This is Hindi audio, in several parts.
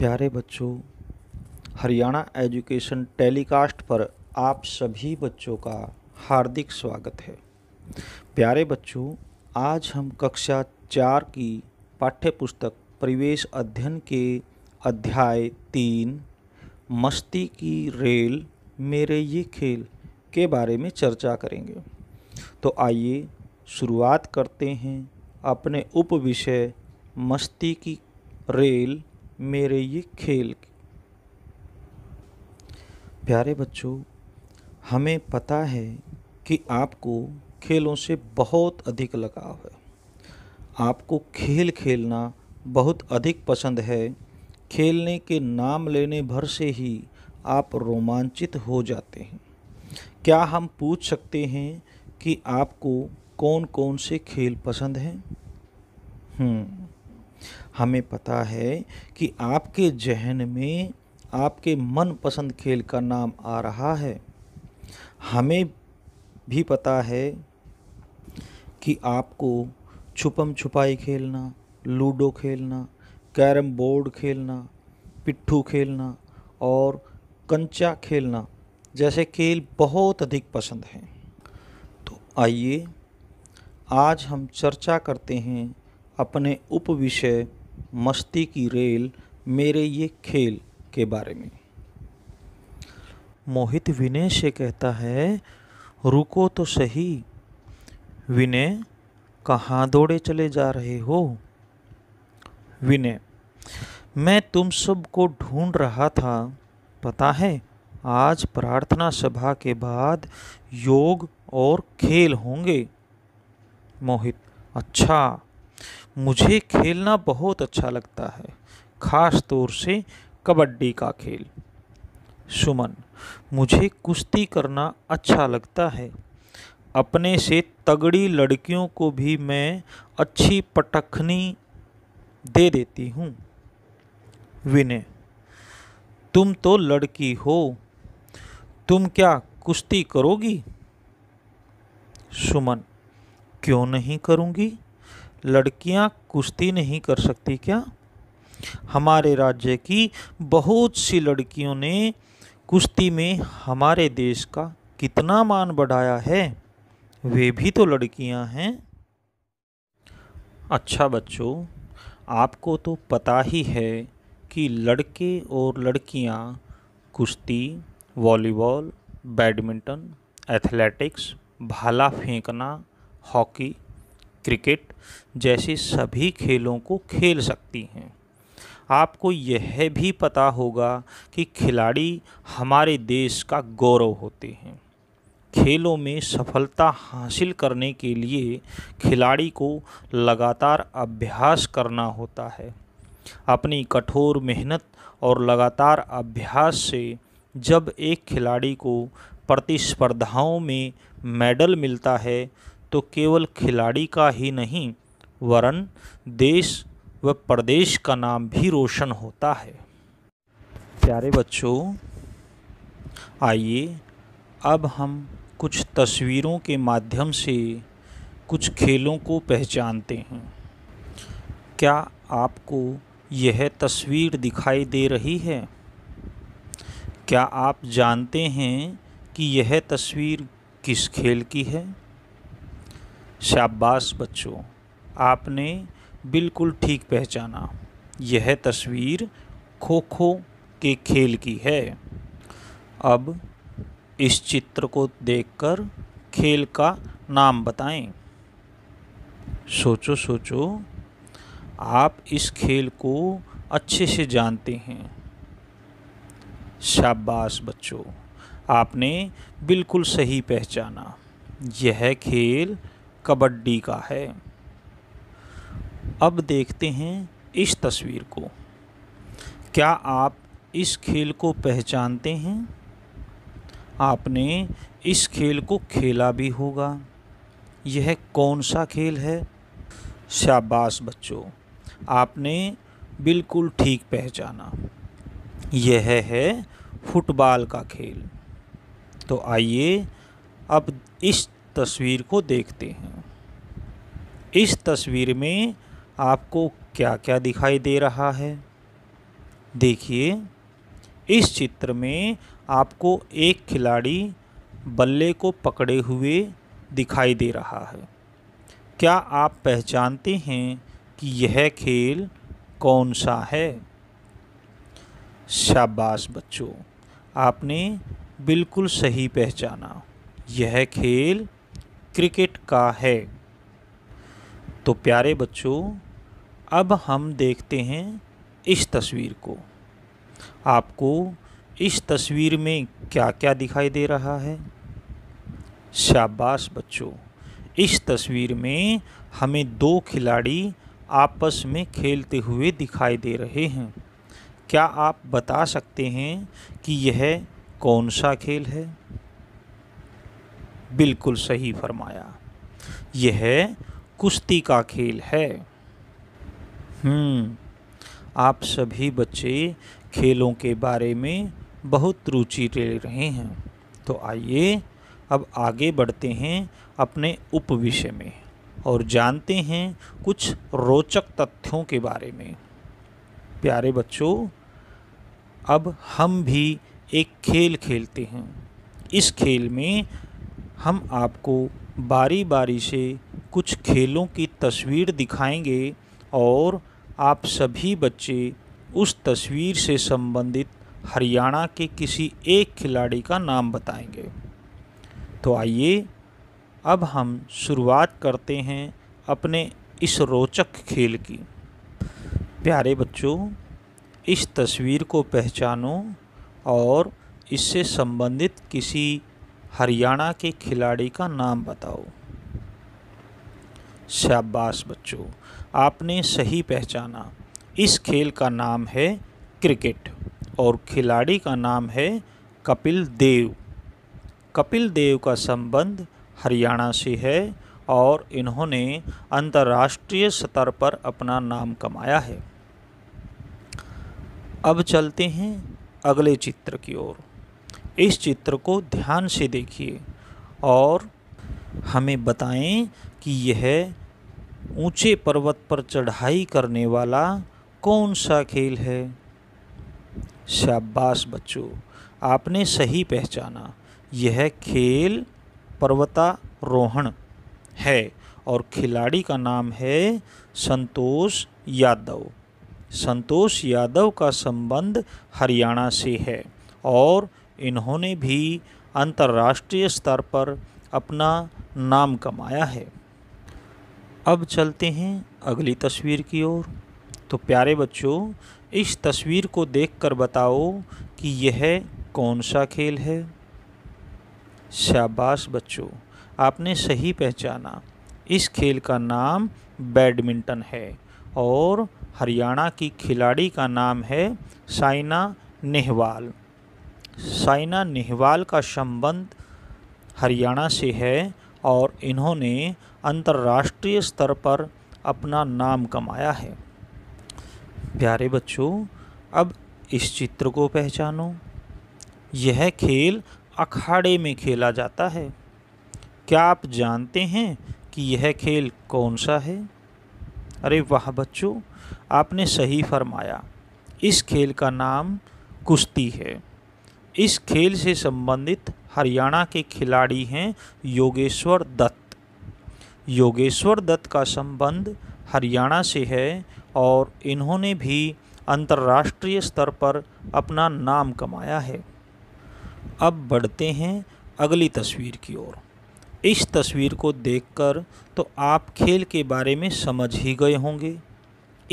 प्यारे बच्चों हरियाणा एजुकेशन टेलीकास्ट पर आप सभी बच्चों का हार्दिक स्वागत है प्यारे बच्चों आज हम कक्षा चार की पाठ्य पुस्तक परिवेश अध्ययन के अध्याय तीन मस्ती की रेल मेरे ये खेल के बारे में चर्चा करेंगे तो आइए शुरुआत करते हैं अपने उप विषय मस्ती की रेल मेरे ये खेल प्यारे बच्चों हमें पता है कि आपको खेलों से बहुत अधिक लगाव है आपको खेल खेलना बहुत अधिक पसंद है खेलने के नाम लेने भर से ही आप रोमांचित हो जाते हैं क्या हम पूछ सकते हैं कि आपको कौन कौन से खेल पसंद हैं हम्म हमें पता है कि आपके जहन में आपके मनपसंद खेल का नाम आ रहा है हमें भी पता है कि आपको छुपम छुपाई खेलना लूडो खेलना कैरम बोर्ड खेलना पिट्ठू खेलना और कंचा खेलना जैसे खेल बहुत अधिक पसंद हैं तो आइए आज हम चर्चा करते हैं अपने उप विषय मस्ती की रेल मेरे ये खेल के बारे में मोहित विनय से कहता है रुको तो सही विनय कहाँ दौड़े चले जा रहे हो विनय मैं तुम सबको ढूंढ रहा था पता है आज प्रार्थना सभा के बाद योग और खेल होंगे मोहित अच्छा मुझे खेलना बहुत अच्छा लगता है ख़ास तौर से कबड्डी का खेल सुमन मुझे कुश्ती करना अच्छा लगता है अपने से तगड़ी लड़कियों को भी मैं अच्छी पटखनी दे देती हूँ विनय तुम तो लड़की हो तुम क्या कुश्ती करोगी सुमन क्यों नहीं करूँगी लड़कियां कुश्ती नहीं कर सकती क्या हमारे राज्य की बहुत सी लड़कियों ने कुश्ती में हमारे देश का कितना मान बढ़ाया है वे भी तो लड़कियां हैं अच्छा बच्चों आपको तो पता ही है कि लड़के और लड़कियां कुश्ती वॉलीबॉल बैडमिंटन एथलेटिक्स भाला फेंकना हॉकी क्रिकेट जैसे सभी खेलों को खेल सकती हैं आपको यह भी पता होगा कि खिलाड़ी हमारे देश का गौरव होते हैं खेलों में सफलता हासिल करने के लिए खिलाड़ी को लगातार अभ्यास करना होता है अपनी कठोर मेहनत और लगातार अभ्यास से जब एक खिलाड़ी को प्रतिस्पर्धाओं में मेडल मिलता है तो केवल खिलाड़ी का ही नहीं वरन देश व प्रदेश का नाम भी रोशन होता है प्यारे बच्चों आइए अब हम कुछ तस्वीरों के माध्यम से कुछ खेलों को पहचानते हैं क्या आपको यह तस्वीर दिखाई दे रही है क्या आप जानते हैं कि यह तस्वीर किस खेल की है शाबाश बच्चों आपने बिल्कुल ठीक पहचाना यह तस्वीर खो खो के खेल की है अब इस चित्र को देखकर खेल का नाम बताएं सोचो सोचो आप इस खेल को अच्छे से जानते हैं शाबाश बच्चों आपने बिल्कुल सही पहचाना यह खेल कबड्डी का है अब देखते हैं इस तस्वीर को क्या आप इस खेल को पहचानते हैं आपने इस खेल को खेला भी होगा यह कौन सा खेल है शाबाश बच्चों आपने बिल्कुल ठीक पहचाना यह है फुटबॉल का खेल तो आइए अब इस तस्वीर को देखते हैं इस तस्वीर में आपको क्या क्या दिखाई दे रहा है देखिए इस चित्र में आपको एक खिलाड़ी बल्ले को पकड़े हुए दिखाई दे रहा है क्या आप पहचानते हैं कि यह खेल कौन सा है शाबाश बच्चों आपने बिल्कुल सही पहचाना यह खेल क्रिकेट का है तो प्यारे बच्चों अब हम देखते हैं इस तस्वीर को आपको इस तस्वीर में क्या क्या दिखाई दे रहा है शाबाश बच्चों इस तस्वीर में हमें दो खिलाड़ी आपस में खेलते हुए दिखाई दे रहे हैं क्या आप बता सकते हैं कि यह कौन सा खेल है बिल्कुल सही फरमाया यह कुश्ती का खेल है हम्म आप सभी बच्चे खेलों के बारे में बहुत रुचि ले रहे हैं तो आइए अब आगे बढ़ते हैं अपने उप विषय में और जानते हैं कुछ रोचक तथ्यों के बारे में प्यारे बच्चों अब हम भी एक खेल खेलते हैं इस खेल में हम आपको बारी बारी से कुछ खेलों की तस्वीर दिखाएंगे और आप सभी बच्चे उस तस्वीर से संबंधित हरियाणा के किसी एक खिलाड़ी का नाम बताएंगे तो आइए अब हम शुरुआत करते हैं अपने इस रोचक खेल की प्यारे बच्चों इस तस्वीर को पहचानो और इससे संबंधित किसी हरियाणा के खिलाड़ी का नाम बताओ शाबाश बच्चों आपने सही पहचाना इस खेल का नाम है क्रिकेट और खिलाड़ी का नाम है कपिल देव कपिल देव का संबंध हरियाणा से है और इन्होंने अंतर्राष्ट्रीय स्तर पर अपना नाम कमाया है अब चलते हैं अगले चित्र की ओर इस चित्र को ध्यान से देखिए और हमें बताएं कि यह ऊंचे पर्वत पर चढ़ाई करने वाला कौन सा खेल है शाबाश बच्चों आपने सही पहचाना यह खेल पर्वतारोहण है और खिलाड़ी का नाम है संतोष यादव संतोष यादव का संबंध हरियाणा से है और इन्होंने भी अंतर्राष्ट्रीय स्तर पर अपना नाम कमाया है अब चलते हैं अगली तस्वीर की ओर तो प्यारे बच्चों इस तस्वीर को देखकर बताओ कि यह कौन सा खेल है शाबाश बच्चों आपने सही पहचाना इस खेल का नाम बैडमिंटन है और हरियाणा की खिलाड़ी का नाम है साइना नेहवाल साइना नेहवाल का संबंध हरियाणा से है और इन्होंने अंतर्राष्ट्रीय स्तर पर अपना नाम कमाया है प्यारे बच्चों अब इस चित्र को पहचानो यह खेल अखाड़े में खेला जाता है क्या आप जानते हैं कि यह खेल कौन सा है अरे वाह बच्चों आपने सही फरमाया इस खेल का नाम कुश्ती है इस खेल से संबंधित हरियाणा के खिलाड़ी हैं योगेश्वर दत्त योगेश्वर दत्त का संबंध हरियाणा से है और इन्होंने भी अंतर्राष्ट्रीय स्तर पर अपना नाम कमाया है अब बढ़ते हैं अगली तस्वीर की ओर इस तस्वीर को देखकर तो आप खेल के बारे में समझ ही गए होंगे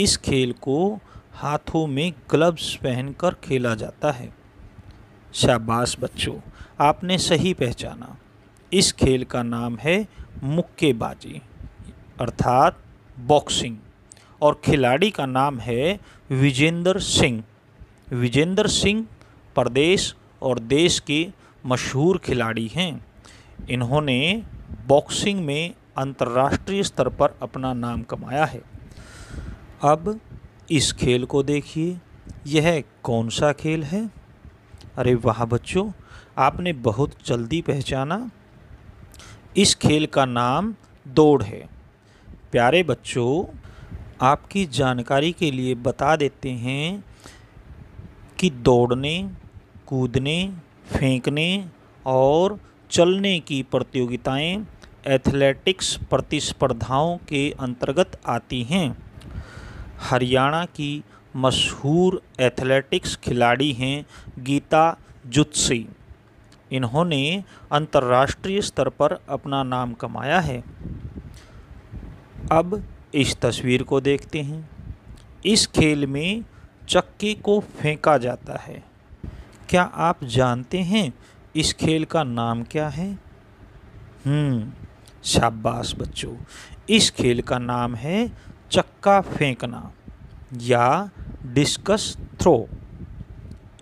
इस खेल को हाथों में ग्लव्स पहनकर खेला जाता है शाबाश बच्चों आपने सही पहचाना इस खेल का नाम है मुक्केबाजी अर्थात बॉक्सिंग और खिलाड़ी का नाम है विजेंद्र सिंह विजेंद्र सिंह प्रदेश और देश के मशहूर खिलाड़ी हैं इन्होंने बॉक्सिंग में अंतर्राष्ट्रीय स्तर पर अपना नाम कमाया है अब इस खेल को देखिए यह कौन सा खेल है अरे वाह बच्चों आपने बहुत जल्दी पहचाना इस खेल का नाम दौड़ है प्यारे बच्चों आपकी जानकारी के लिए बता देते हैं कि दौड़ने कूदने फेंकने और चलने की प्रतियोगिताएं एथलेटिक्स प्रतिस्पर्धाओं के अंतर्गत आती हैं हरियाणा की मशहूर एथलेटिक्स खिलाड़ी हैं गीता जुत्सी इन्होंने अंतर्राष्ट्रीय स्तर पर अपना नाम कमाया है अब इस तस्वीर को देखते हैं इस खेल में चक्के को फेंका जाता है क्या आप जानते हैं इस खेल का नाम क्या है हम्म शाबाश बच्चों इस खेल का नाम है चक्का फेंकना या डिस्कस थ्रो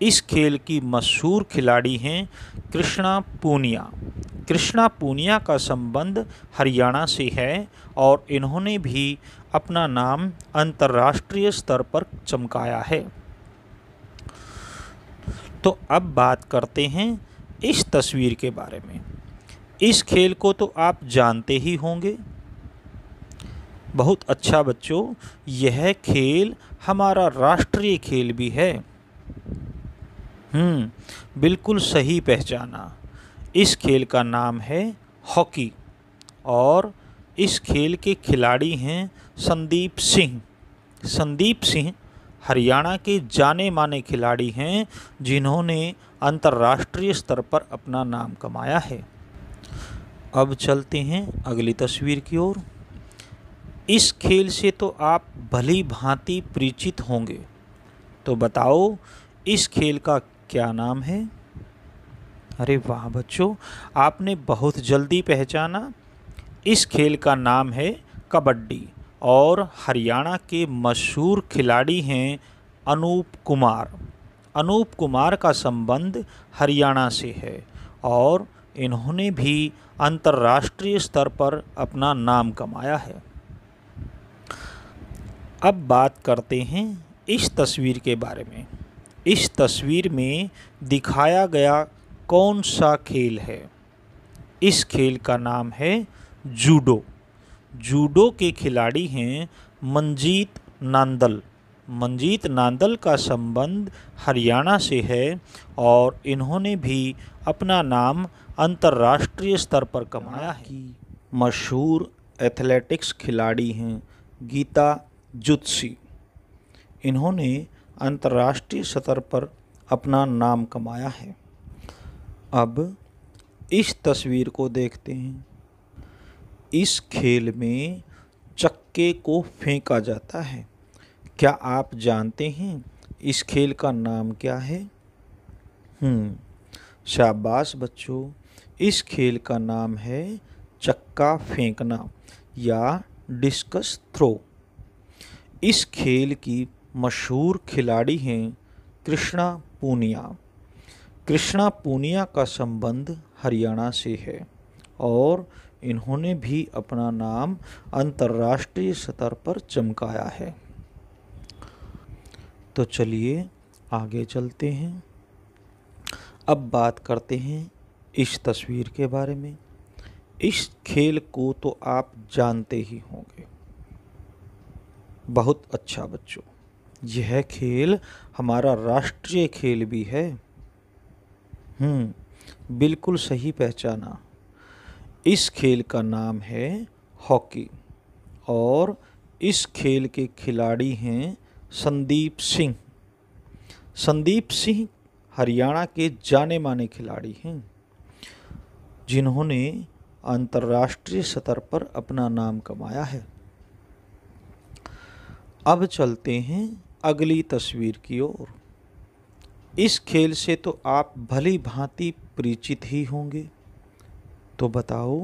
इस खेल की मशहूर खिलाड़ी हैं कृष्णा पूनिया कृष्णा पूनिया का संबंध हरियाणा से है और इन्होंने भी अपना नाम अंतर्राष्ट्रीय स्तर पर चमकाया है तो अब बात करते हैं इस तस्वीर के बारे में इस खेल को तो आप जानते ही होंगे बहुत अच्छा बच्चों यह खेल हमारा राष्ट्रीय खेल भी है हम्म बिल्कुल सही पहचाना इस खेल का नाम है हॉकी और इस खेल के खिलाड़ी हैं संदीप सिंह संदीप सिंह हरियाणा के जाने माने खिलाड़ी हैं जिन्होंने अंतर्राष्ट्रीय स्तर पर अपना नाम कमाया है अब चलते हैं अगली तस्वीर की ओर इस खेल से तो आप भली भांति परिचित होंगे तो बताओ इस खेल का क्या नाम है अरे वाह बच्चों आपने बहुत जल्दी पहचाना इस खेल का नाम है कबड्डी और हरियाणा के मशहूर खिलाड़ी हैं अनूप कुमार अनूप कुमार का संबंध हरियाणा से है और इन्होंने भी अंतर्राष्ट्रीय स्तर पर अपना नाम कमाया है अब बात करते हैं इस तस्वीर के बारे में इस तस्वीर में दिखाया गया कौन सा खेल है इस खेल का नाम है जूडो जूडो के खिलाड़ी हैं मंजीत नांदल मंजीत नांदल का संबंध हरियाणा से है और इन्होंने भी अपना नाम अंतर्राष्ट्रीय स्तर पर कमाया है मशहूर एथलेटिक्स खिलाड़ी हैं गीता जुत्सी इन्होंने अंतर्राष्ट्रीय स्तर पर अपना नाम कमाया है अब इस तस्वीर को देखते हैं इस खेल में चक्के को फेंका जाता है क्या आप जानते हैं इस खेल का नाम क्या है हम्म, शाबाश बच्चों इस खेल का नाम है चक्का फेंकना या डिस्कस थ्रो इस खेल की मशहूर खिलाड़ी हैं कृष्णा पूनिया कृष्णा पूनिया का संबंध हरियाणा से है और इन्होंने भी अपना नाम अंतर्राष्ट्रीय स्तर पर चमकाया है तो चलिए आगे चलते हैं अब बात करते हैं इस तस्वीर के बारे में इस खेल को तो आप जानते ही होंगे बहुत अच्छा बच्चों यह खेल हमारा राष्ट्रीय खेल भी है हम्म बिल्कुल सही पहचाना इस खेल का नाम है हॉकी और इस खेल के खिलाड़ी हैं संदीप सिंह संदीप सिंह हरियाणा के जाने माने खिलाड़ी हैं जिन्होंने अंतर्राष्ट्रीय स्तर पर अपना नाम कमाया है अब चलते हैं अगली तस्वीर की ओर इस खेल से तो आप भली भांति परिचित ही होंगे तो बताओ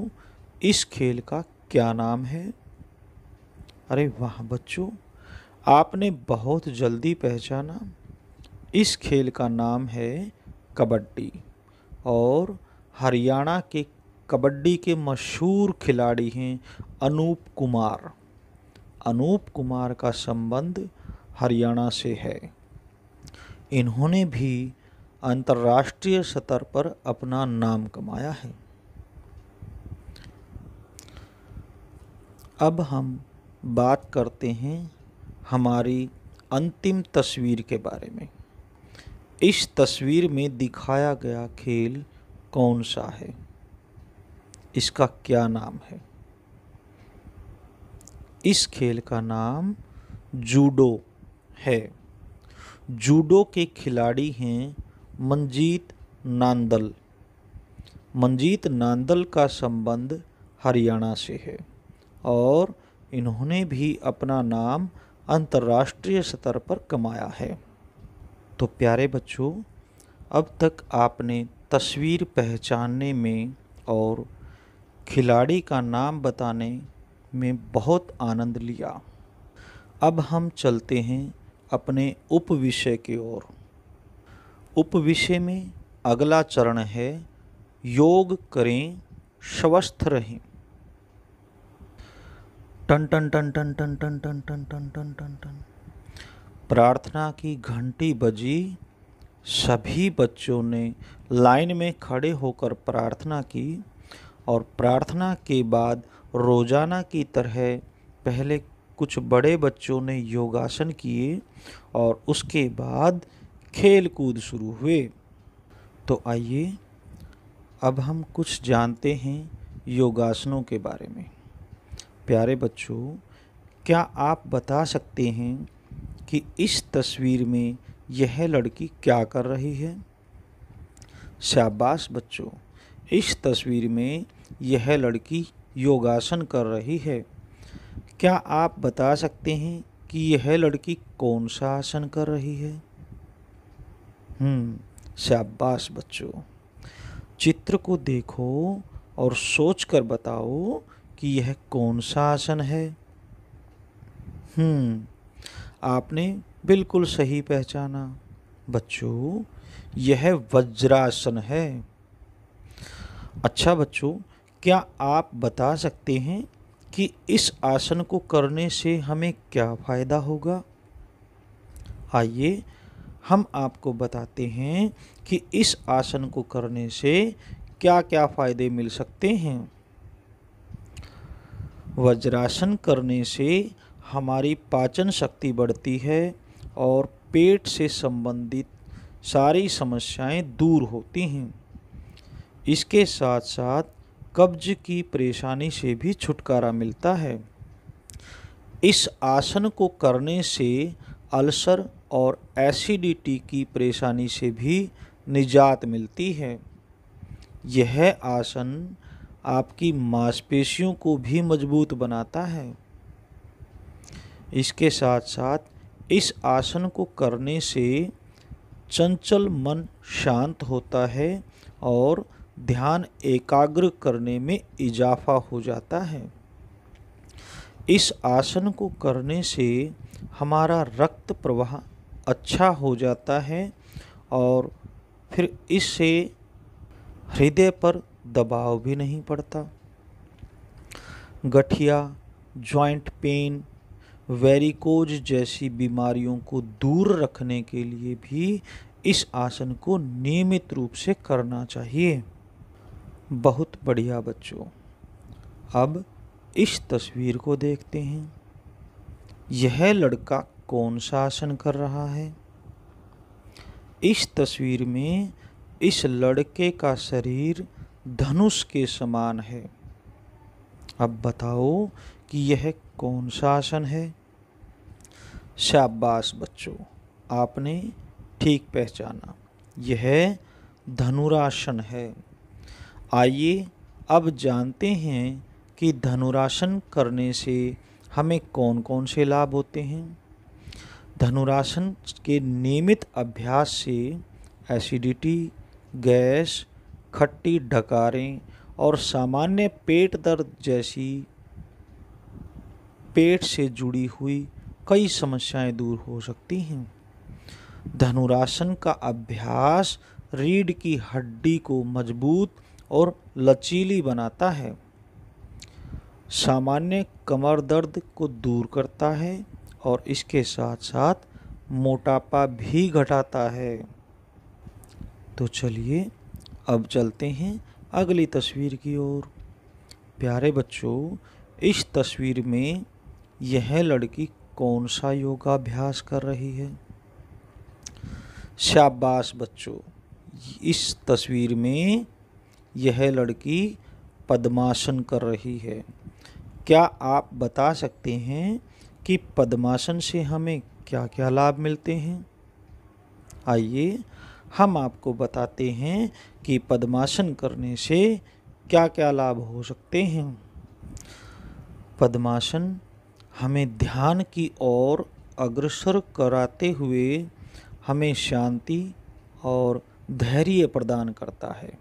इस खेल का क्या नाम है अरे वाह बच्चों आपने बहुत जल्दी पहचाना इस खेल का नाम है कबड्डी और हरियाणा के कबड्डी के मशहूर खिलाड़ी हैं अनूप कुमार अनूप कुमार का संबंध हरियाणा से है इन्होंने भी अंतर्राष्ट्रीय स्तर पर अपना नाम कमाया है अब हम बात करते हैं हमारी अंतिम तस्वीर के बारे में इस तस्वीर में दिखाया गया खेल कौन सा है इसका क्या नाम है इस खेल का नाम जूडो है जूडो के खिलाड़ी हैं मंजीत नांदल मंजीत नांदल का संबंध हरियाणा से है और इन्होंने भी अपना नाम अंतर्राष्ट्रीय स्तर पर कमाया है तो प्यारे बच्चों अब तक आपने तस्वीर पहचानने में और खिलाड़ी का नाम बताने में बहुत आनंद लिया अब हम चलते हैं अपने उप विषय की ओर उप विषय में अगला चरण है योग करें स्वस्थ रहें टन टन टन टन टन टन टन टन टन टन टन टन प्रार्थना की घंटी बजी सभी बच्चों ने लाइन में खड़े होकर प्रार्थना की और प्रार्थना के बाद रोज़ाना की तरह पहले कुछ बड़े बच्चों ने योगासन किए और उसके बाद खेल कूद शुरू हुए तो आइए अब हम कुछ जानते हैं योगासनों के बारे में प्यारे बच्चों क्या आप बता सकते हैं कि इस तस्वीर में यह लड़की क्या कर रही है शाबाश बच्चों इस तस्वीर में यह लड़की योगासन कर रही है क्या आप बता सकते हैं कि यह लड़की कौन सा आसन कर रही है हम्म, शाबाश बच्चों चित्र को देखो और सोच कर बताओ कि यह कौन सा आसन है हम्म, आपने बिल्कुल सही पहचाना बच्चों यह वज्रासन है अच्छा बच्चों क्या आप बता सकते हैं कि इस आसन को करने से हमें क्या फ़ायदा होगा आइए हम आपको बताते हैं कि इस आसन को करने से क्या क्या फ़ायदे मिल सकते हैं वज्रासन करने से हमारी पाचन शक्ति बढ़ती है और पेट से संबंधित सारी समस्याएं दूर होती हैं इसके साथ साथ कब्ज की परेशानी से भी छुटकारा मिलता है इस आसन को करने से अल्सर और एसिडिटी की परेशानी से भी निजात मिलती है यह आसन आपकी मांसपेशियों को भी मजबूत बनाता है इसके साथ साथ इस आसन को करने से चंचल मन शांत होता है और ध्यान एकाग्र करने में इजाफा हो जाता है इस आसन को करने से हमारा रक्त प्रवाह अच्छा हो जाता है और फिर इससे हृदय पर दबाव भी नहीं पड़ता गठिया जॉइंट पेन वेरिकोज जैसी बीमारियों को दूर रखने के लिए भी इस आसन को नियमित रूप से करना चाहिए बहुत बढ़िया बच्चों अब इस तस्वीर को देखते हैं यह लड़का कौन सा आसन कर रहा है इस तस्वीर में इस लड़के का शरीर धनुष के समान है अब बताओ कि यह कौन सा आसन है शाबाश बच्चों आपने ठीक पहचाना यह धनुरासन है आइए अब जानते हैं कि धनुरासन करने से हमें कौन कौन से लाभ होते हैं धनुरासन के नियमित अभ्यास से एसिडिटी गैस खट्टी ढकारें और सामान्य पेट दर्द जैसी पेट से जुड़ी हुई कई समस्याएं दूर हो सकती हैं धनुरासन का अभ्यास रीढ़ की हड्डी को मजबूत और लचीली बनाता है सामान्य कमर दर्द को दूर करता है और इसके साथ साथ मोटापा भी घटाता है तो चलिए अब चलते हैं अगली तस्वीर की ओर प्यारे बच्चों इस तस्वीर में यह लड़की कौन सा योगाभ्यास कर रही है शाबाश बच्चों इस तस्वीर में यह लड़की पद्मासन कर रही है क्या आप बता सकते हैं कि पद्मासन से हमें क्या क्या लाभ मिलते हैं आइए हम आपको बताते हैं कि पद्मासन करने से क्या क्या लाभ हो सकते हैं पद्मासन हमें ध्यान की ओर अग्रसर कराते हुए हमें शांति और धैर्य प्रदान करता है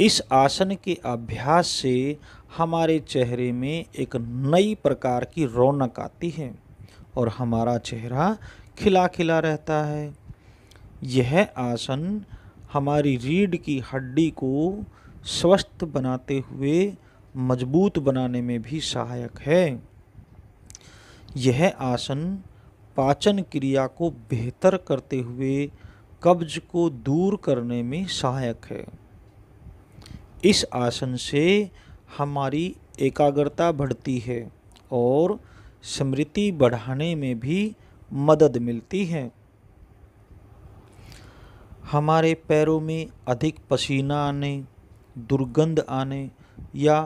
इस आसन के अभ्यास से हमारे चेहरे में एक नई प्रकार की रौनक आती है और हमारा चेहरा खिला खिला रहता है यह आसन हमारी रीढ़ की हड्डी को स्वस्थ बनाते हुए मजबूत बनाने में भी सहायक है यह आसन पाचन क्रिया को बेहतर करते हुए कब्ज को दूर करने में सहायक है इस आसन से हमारी एकाग्रता बढ़ती है और स्मृति बढ़ाने में भी मदद मिलती है हमारे पैरों में अधिक पसीना आने दुर्गंध आने या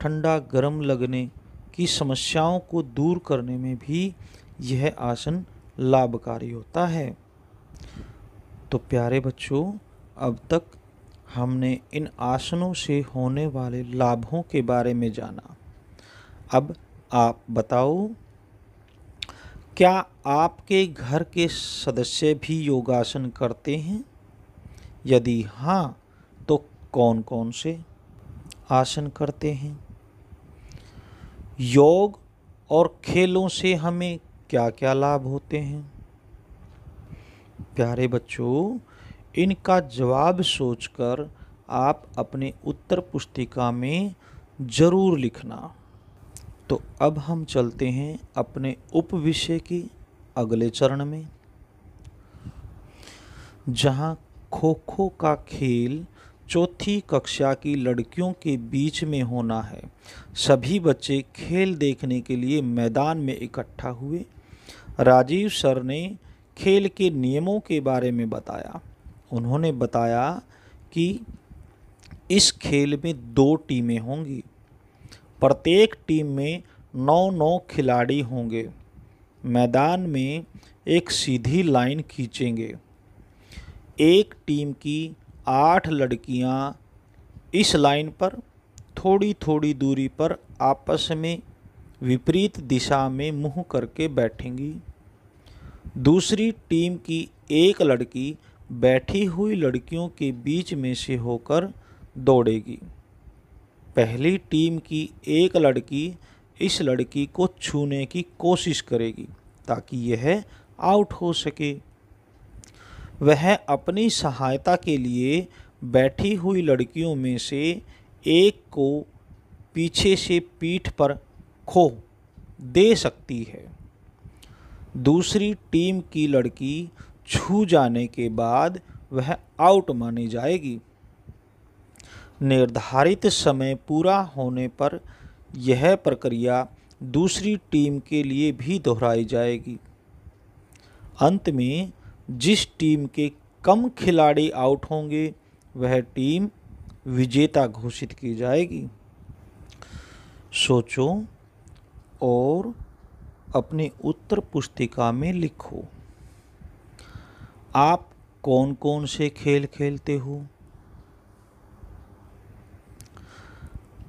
ठंडा गर्म लगने की समस्याओं को दूर करने में भी यह आसन लाभकारी होता है तो प्यारे बच्चों अब तक हमने इन आसनों से होने वाले लाभों के बारे में जाना अब आप बताओ क्या आपके घर के सदस्य भी योगासन करते हैं यदि हाँ तो कौन कौन से आसन करते हैं योग और खेलों से हमें क्या क्या लाभ होते हैं प्यारे बच्चों इनका जवाब सोचकर आप अपने उत्तर पुस्तिका में ज़रूर लिखना तो अब हम चलते हैं अपने उप विषय के अगले चरण में जहां खो खो का खेल चौथी कक्षा की लड़कियों के बीच में होना है सभी बच्चे खेल देखने के लिए मैदान में इकट्ठा हुए राजीव सर ने खेल के नियमों के बारे में बताया उन्होंने बताया कि इस खेल में दो टीमें होंगी प्रत्येक टीम में नौ नौ खिलाड़ी होंगे मैदान में एक सीधी लाइन खींचेंगे एक टीम की आठ लड़कियां इस लाइन पर थोड़ी थोड़ी दूरी पर आपस में विपरीत दिशा में मुंह करके बैठेंगी दूसरी टीम की एक लड़की बैठी हुई लड़कियों के बीच में से होकर दौड़ेगी पहली टीम की एक लड़की इस लड़की को छूने की कोशिश करेगी ताकि यह आउट हो सके वह अपनी सहायता के लिए बैठी हुई लड़कियों में से एक को पीछे से पीठ पर खो दे सकती है दूसरी टीम की लड़की छू जाने के बाद वह आउट मानी जाएगी निर्धारित समय पूरा होने पर यह प्रक्रिया दूसरी टीम के लिए भी दोहराई जाएगी अंत में जिस टीम के कम खिलाड़ी आउट होंगे वह टीम विजेता घोषित की जाएगी सोचो और अपने उत्तर पुस्तिका में लिखो आप कौन कौन से खेल खेलते हो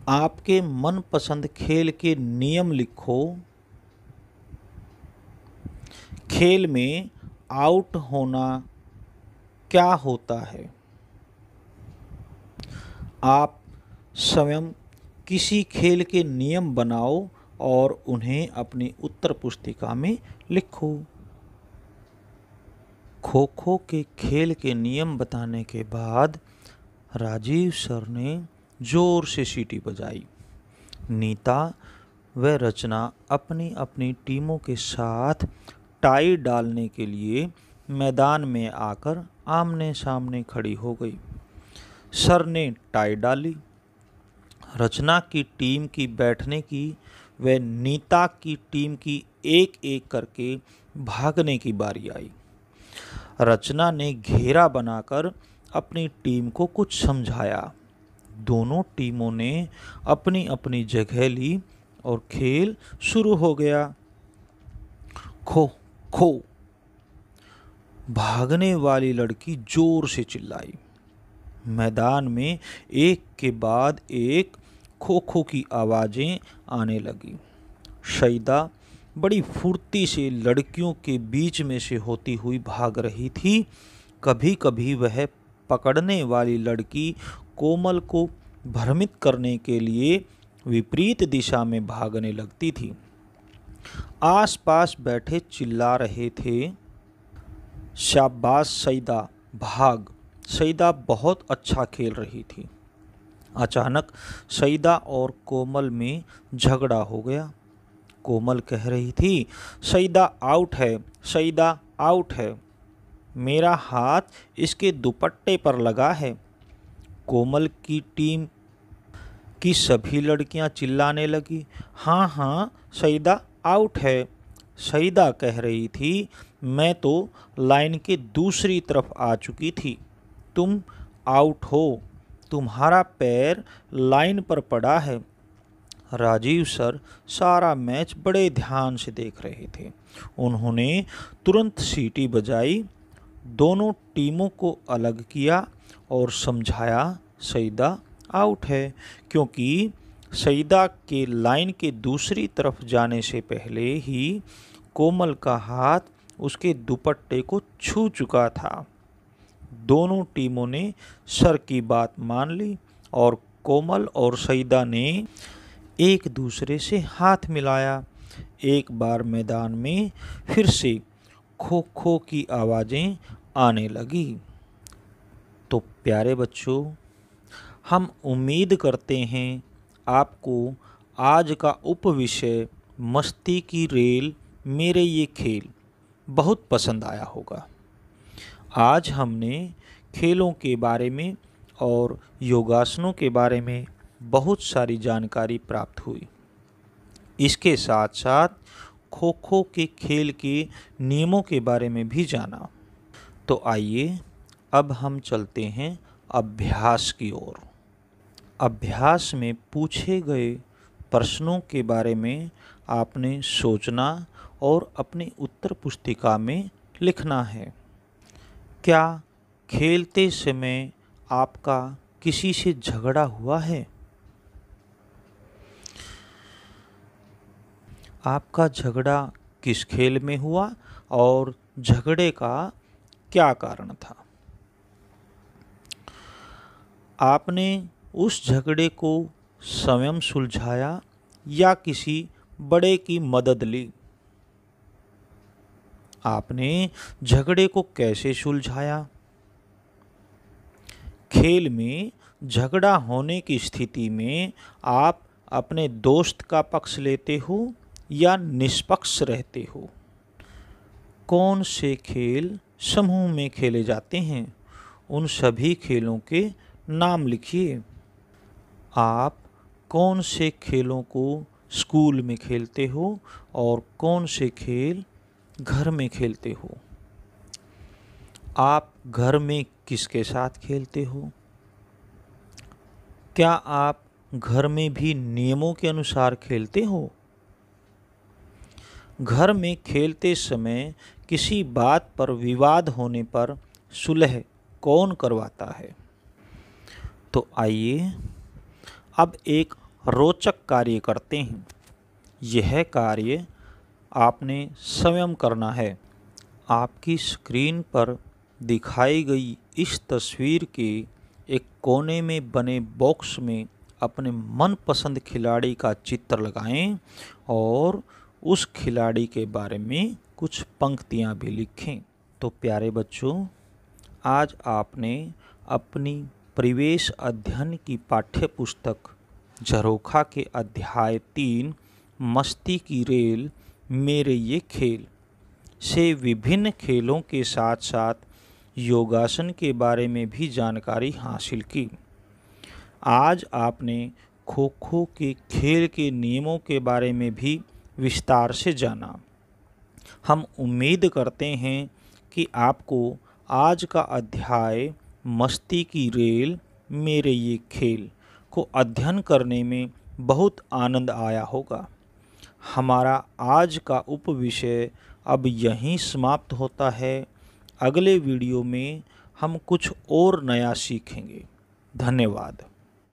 आपके मनपसंद खेल के नियम लिखो खेल में आउट होना क्या होता है आप स्वयं किसी खेल के नियम बनाओ और उन्हें अपनी उत्तर पुस्तिका में लिखो खो खो के खेल के नियम बताने के बाद राजीव सर ने जोर से सीटी बजाई नीता व रचना अपनी अपनी टीमों के साथ टाई डालने के लिए मैदान में आकर आमने सामने खड़ी हो गई सर ने टाई डाली रचना की टीम की बैठने की व नीता की टीम की एक एक करके भागने की बारी आई रचना ने घेरा बनाकर अपनी टीम को कुछ समझाया दोनों टीमों ने अपनी अपनी जगह ली और खेल शुरू हो गया खो खो भागने वाली लड़की जोर से चिल्लाई मैदान में एक के बाद एक खो खो की आवाज़ें आने लगी शैदा बड़ी फुर्ती से लड़कियों के बीच में से होती हुई भाग रही थी कभी कभी वह पकड़ने वाली लड़की कोमल को भ्रमित करने के लिए विपरीत दिशा में भागने लगती थी आसपास बैठे चिल्ला रहे थे शाबाश सईदा भाग सईदा बहुत अच्छा खेल रही थी अचानक सईदा और कोमल में झगड़ा हो गया कोमल कह रही थी सईदा आउट है सईदा आउट है मेरा हाथ इसके दुपट्टे पर लगा है कोमल की टीम की सभी लड़कियां चिल्लाने लगी हाँ हाँ सईदा आउट है सईदा कह रही थी मैं तो लाइन के दूसरी तरफ आ चुकी थी तुम आउट हो तुम्हारा पैर लाइन पर पड़ा है राजीव सर सारा मैच बड़े ध्यान से देख रहे थे उन्होंने तुरंत सीटी बजाई दोनों टीमों को अलग किया और समझाया सईदा आउट है क्योंकि सईदा के लाइन के दूसरी तरफ जाने से पहले ही कोमल का हाथ उसके दुपट्टे को छू चुका था दोनों टीमों ने सर की बात मान ली और कोमल और सईदा ने एक दूसरे से हाथ मिलाया एक बार मैदान में फिर से खो खो की आवाज़ें आने लगी तो प्यारे बच्चों हम उम्मीद करते हैं आपको आज का उप विषय मस्ती की रेल मेरे ये खेल बहुत पसंद आया होगा आज हमने खेलों के बारे में और योगासनों के बारे में बहुत सारी जानकारी प्राप्त हुई इसके साथ साथ खो खो के खेल के नियमों के बारे में भी जाना तो आइए अब हम चलते हैं अभ्यास की ओर अभ्यास में पूछे गए प्रश्नों के बारे में आपने सोचना और अपने उत्तर पुस्तिका में लिखना है क्या खेलते समय आपका किसी से झगड़ा हुआ है आपका झगड़ा किस खेल में हुआ और झगड़े का क्या कारण था आपने उस झगड़े को स्वयं सुलझाया या किसी बड़े की मदद ली आपने झगड़े को कैसे सुलझाया खेल में झगड़ा होने की स्थिति में आप अपने दोस्त का पक्ष लेते हो या निष्पक्ष रहते हो कौन से खेल समूह में खेले जाते हैं उन सभी खेलों के नाम लिखिए आप कौन से खेलों को स्कूल में खेलते हो और कौन से खेल घर में खेलते हो आप घर में किसके साथ खेलते हो क्या आप घर में भी नियमों के अनुसार खेलते हो घर में खेलते समय किसी बात पर विवाद होने पर सुलह कौन करवाता है तो आइए अब एक रोचक कार्य करते हैं यह कार्य आपने स्वयं करना है आपकी स्क्रीन पर दिखाई गई इस तस्वीर के एक कोने में बने बॉक्स में अपने मनपसंद खिलाड़ी का चित्र लगाएं और उस खिलाड़ी के बारे में कुछ पंक्तियाँ भी लिखें तो प्यारे बच्चों आज आपने अपनी परिवेश अध्ययन की पाठ्य पुस्तक झरोखा के अध्याय तीन मस्ती की रेल मेरे ये खेल से विभिन्न खेलों के साथ साथ योगासन के बारे में भी जानकारी हासिल की आज आपने खो खो के खेल के नियमों के बारे में भी विस्तार से जाना हम उम्मीद करते हैं कि आपको आज का अध्याय मस्ती की रेल मेरे ये खेल को अध्ययन करने में बहुत आनंद आया होगा हमारा आज का उप विषय अब यहीं समाप्त होता है अगले वीडियो में हम कुछ और नया सीखेंगे धन्यवाद